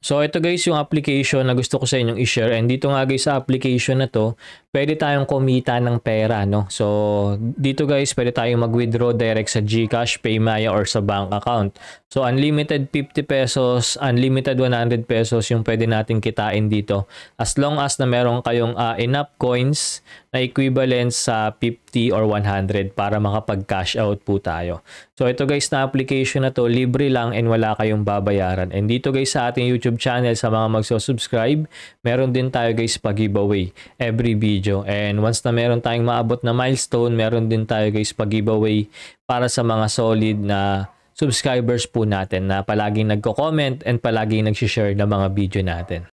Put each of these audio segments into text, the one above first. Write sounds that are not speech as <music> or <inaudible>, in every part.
So ito guys yung application na gusto ko sa inyong i-share and dito nga guys sa application na to, pwede tayong kumita ng pera no. So dito guys pwede tayong mag-withdraw direct sa GCash, PayMaya or sa bank account. So unlimited 50 pesos, unlimited 100 pesos yung pwede nating kitain dito. As long as na meron kayong uh, enough coins na equivalent sa 50 or 100 para makapag-cash out po tayo. So ito guys na application na to, libre lang and wala kayong babayaran. And dito guys sa ating YouTube channel sa mga magso-subscribe, meron din tayo guys pag-giveaway every video. And once na meron tayong maabot na milestone, meron din tayo guys pag-giveaway para sa mga solid na subscribers po natin na palaging nagko-comment and palaging nag-share ng mga video natin.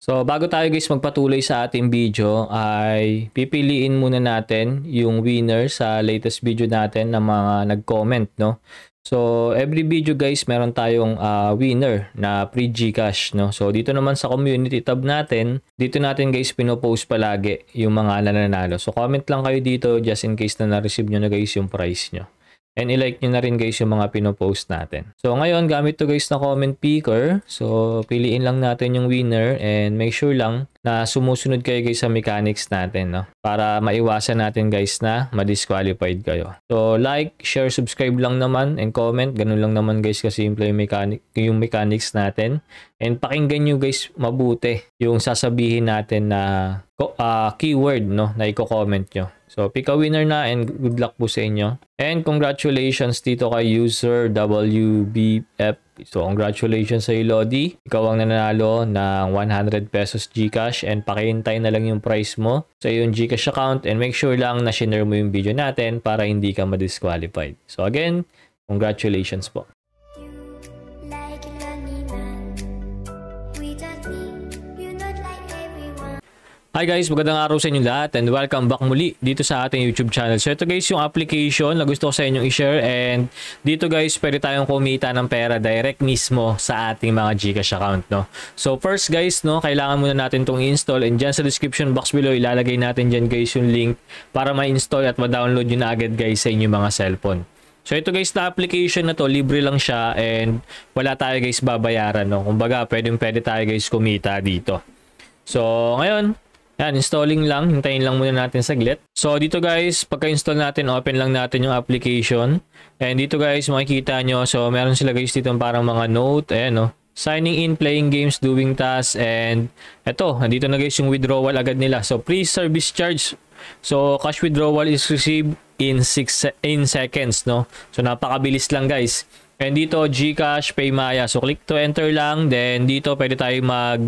So, bago tayo guys magpatuloy sa ating video, ay pipiliin muna natin yung winner sa latest video natin ng na mga nag-comment, no? So, every video guys, meron tayong uh, winner na free Gcash, no? So, dito naman sa community tab natin, dito natin guys pinopost palagi yung mga nananalo. So, comment lang kayo dito just in case na na-receive nyo na guys yung prize nyo. And ilike nyo na rin guys yung mga pinopost natin. So ngayon gamit to guys na comment picker. So piliin lang natin yung winner and make sure lang na sumusunod kayo guys sa mechanics natin. No? Para maiwasan natin guys na ma-disqualified kayo. So like, share, subscribe lang naman and comment. Ganun lang naman guys kasi yung, mechanic, yung mechanics natin. And pakinggan nyo guys mabuti yung sasabihin natin na uh, keyword no, na i-comment nyo. So, pick a winner na and good luck po sa inyo. And congratulations dito kay user WBF. So, congratulations sa iyo, Lodi. Ikaw ang nanalo ng 100 pesos GCash and pakihintay na lang yung price mo sa iyong GCash account and make sure lang na shinare mo yung video natin para hindi ka ma-disqualified. So, again, congratulations po. Hi guys, magandang araw sa inyo lahat and welcome back muli dito sa ating YouTube channel. So ito guys yung application na gusto ko sa inyong i-share and dito guys pwede tayong kumita ng pera direct mismo sa ating mga Gcash account. No? So first guys, no, kailangan muna natin itong i-install and dyan sa description box below ilalagay natin dyan guys yung link para ma-install at ma-download yun na agad guys sa inyong mga cellphone. So ito guys na application na to, libre lang siya and wala tayo guys babayaran. No? Kumbaga pwedeng pwede tayo guys kumita dito. So ngayon, yan, installing lang. Hintayin lang muna natin saglit. So, dito guys, pagka-install natin, open lang natin yung application. And dito guys, makikita nyo. So, meron sila guys dito parang mga note. Ayan, no? Oh. Signing in, playing games, doing tasks, and eto, nandito na guys yung withdrawal agad nila. So, pre-service charge. So, cash withdrawal is received in 6 in seconds, no? So, napakabilis lang guys. And dito, GCash, PayMaya. So, click to enter lang. Then, dito, pwede tayo mag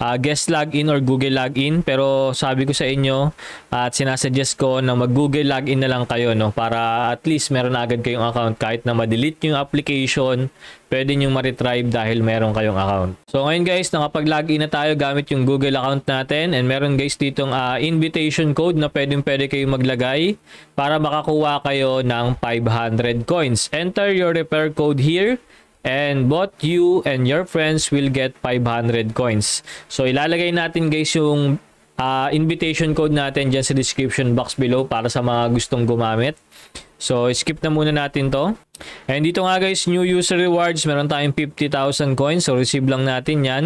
uh, guest login or Google login pero sabi ko sa inyo uh, at sinasuggest ko na mag Google login na lang kayo no para at least meron agad kayong account kahit na ma-delete yung application pwede niyo ma-retrieve dahil meron kayong account. So ngayon guys, nakapag-login na tayo gamit yung Google account natin and meron guys ditong uh, invitation code na pwedeng pwede kayong maglagay para makakuha kayo ng 500 coins. Enter your repair code here and both you and your friends will get 500 coins. So ilalagay natin guys yung uh, invitation code natin dyan sa description box below para sa mga gustong gumamit. So, skip na muna natin to. And dito nga guys, new user rewards, meron tayong 50,000 coins. So, receive lang natin yan.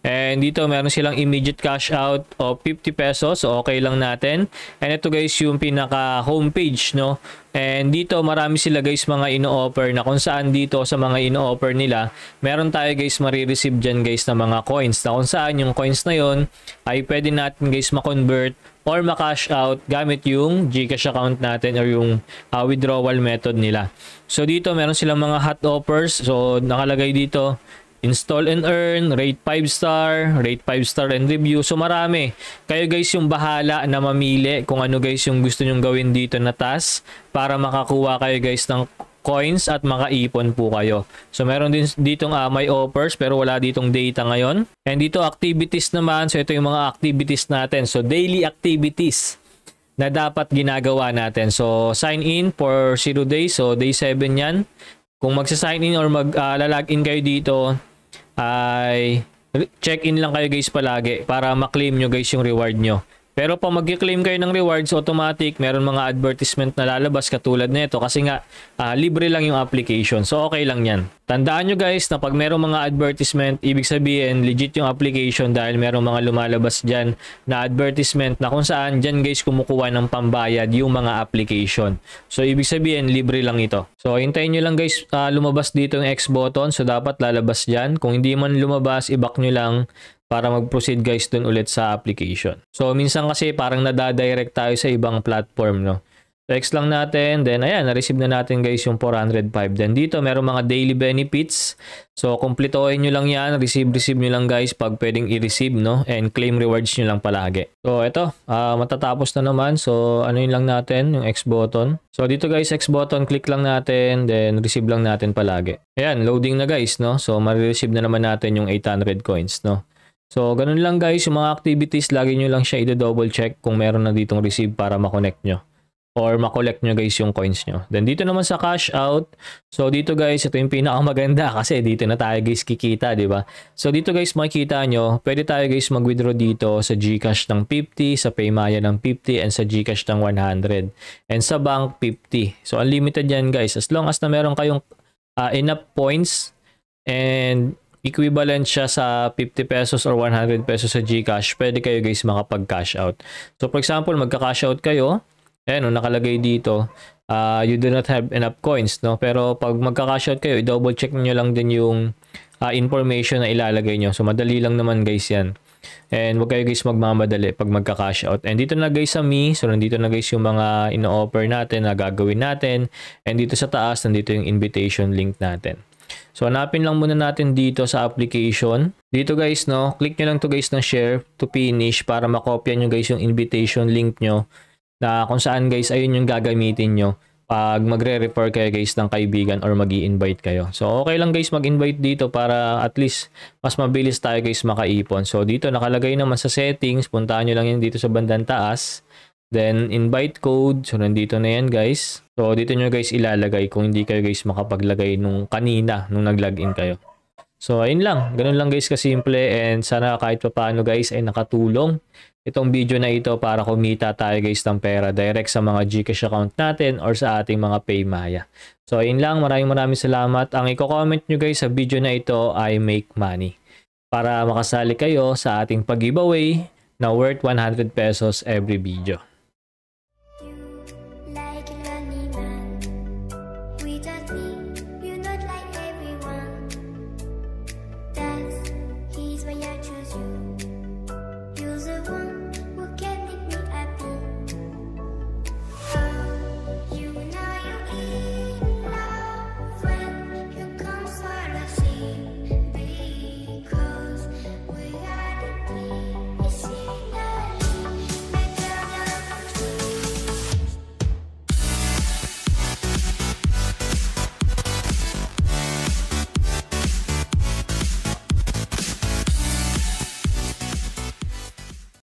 And dito, meron silang immediate cash out of 50 pesos. So, okay lang natin. And ito guys, yung pinaka homepage, no? And dito, marami sila guys mga ino-offer na kung saan dito sa mga ino-offer nila, meron tayo guys marireceive dyan guys na mga coins. Na kung saan yung coins na yon ay pwede natin guys ma-convert or ma-cash out gamit yung Gcash account natin or yung uh, withdrawal method nila. So dito meron silang mga hot offers. So nakalagay dito install and earn, rate 5 star, rate 5 star and review. So marami. Kayo guys yung bahala na mamili kung ano guys yung gusto nyong gawin dito na task para makakuha kayo guys ng coins at makaipon po kayo. So meron din ditong uh, may offers pero wala ditong data ngayon. And dito activities naman. So ito yung mga activities natin. So daily activities na dapat ginagawa natin. So, sign in for 0 days. So, day 7 yan. Kung magsa-sign in or mag-log uh, in kayo dito, ay check in lang kayo guys palagi para maklaim nyo guys yung reward nyo. Pero pag mag-claim kayo ng rewards, automatic, meron mga advertisement na lalabas katulad nito kasi nga uh, libre lang yung application. So okay lang yan. Tandaan nyo guys na pag merong mga advertisement, ibig sabihin legit yung application dahil merong mga lumalabas dyan na advertisement na kung saan dyan guys kumukuha ng pambayad yung mga application. So ibig sabihin libre lang ito. So hintayin nyo lang guys uh, lumabas dito yung X button. So dapat lalabas dyan. Kung hindi man lumabas, i-back nyo lang para mag-proceed guys dun ulit sa application. So, minsan kasi parang nadadirect tayo sa ibang platform, no? So, X lang natin. Then, ayan, na-receive na natin guys yung 405. Then, dito, meron mga daily benefits. So, kumplitoin nyo lang yan. Receive, receive nyo lang guys pag pwedeng i-receive, no? And claim rewards nyo lang palagi. So, ito. Uh, ah, matatapos na naman. So, ano yun lang natin? Yung X button. So, dito guys, X button. Click lang natin. Then, receive lang natin palagi. Ayan, loading na guys, no? So, ma-receive na naman natin yung 800 coins, no? So, ganun lang guys. Yung mga activities, lagi nyo lang siya i-double check kung meron na ditong receive para makonect nyo. Or makollect nyo guys yung coins nyo. Then, dito naman sa cash out. So, dito guys, ito yung pinakamaganda <laughs> kasi dito na tayo guys kikita, di ba? So, dito guys makikita nyo, pwede tayo guys mag-withdraw dito sa Gcash ng 50, sa Paymaya ng 50, and sa Gcash ng 100. And sa bank, 50. So, unlimited yan guys. As long as na meron kayong uh, enough points and equivalent siya sa 50 pesos or 100 pesos sa GCash, pwede kayo guys makapag-cash out. So for example, magka-cash out kayo, ayan o, oh, nakalagay dito, uh, you do not have enough coins, no? Pero pag magka-cash out kayo, i-double check niyo lang din yung uh, information na ilalagay nyo. So madali lang naman guys yan. And wag kayo guys magmamadali pag magka-cash out. And dito na guys sa me, so nandito na guys yung mga ino-offer natin na gagawin natin. And dito sa taas, nandito yung invitation link natin. So hanapin lang muna natin dito sa application. Dito guys no, click nyo lang to guys ng share to finish para makopya nyo guys yung invitation link nyo na kung saan guys ayun yung gagamitin nyo pag magre-refer kayo guys ng kaibigan or mag invite kayo. So okay lang guys mag-invite dito para at least mas mabilis tayo guys makaipon. So dito nakalagay naman sa settings, puntahan nyo lang yun dito sa bandang taas. Then, invite code. So, nandito na yan, guys. So, dito nyo, guys, ilalagay kung hindi kayo, guys, makapaglagay nung kanina, nung nag-login kayo. So, ayun lang. Ganun lang, guys, kasimple. And sana kahit pa paano, guys, ay nakatulong itong video na ito para kumita tayo, guys, ng pera direct sa mga Gcash account natin or sa ating mga Paymaya. So, ayun lang. Maraming maraming salamat. Ang i-comment nyo, guys, sa video na ito ay make money para makasali kayo sa ating pag-giveaway na worth 100 pesos every video. choose you. Use it once.